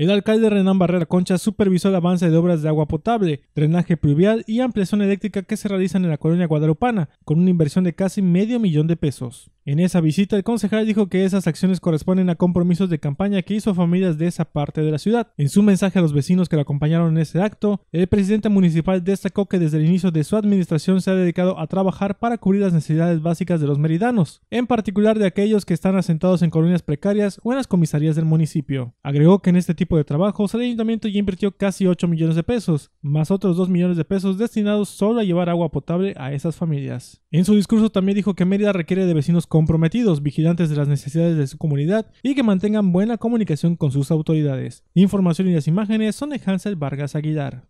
El alcalde Renán Barrera Concha supervisó el avance de obras de agua potable, drenaje pluvial y ampliación eléctrica que se realizan en la colonia guadalupana, con una inversión de casi medio millón de pesos. En esa visita, el concejal dijo que esas acciones corresponden a compromisos de campaña que hizo familias de esa parte de la ciudad. En su mensaje a los vecinos que lo acompañaron en ese acto, el presidente municipal destacó que desde el inicio de su administración se ha dedicado a trabajar para cubrir las necesidades básicas de los meridanos, en particular de aquellos que están asentados en colonias precarias o en las comisarías del municipio. Agregó que en este tipo de trabajos el ayuntamiento ya invirtió casi 8 millones de pesos, más otros 2 millones de pesos destinados solo a llevar agua potable a esas familias. En su discurso también dijo que Mérida requiere de vecinos con comprometidos, vigilantes de las necesidades de su comunidad y que mantengan buena comunicación con sus autoridades. Información y las imágenes son de Hansel Vargas Aguilar.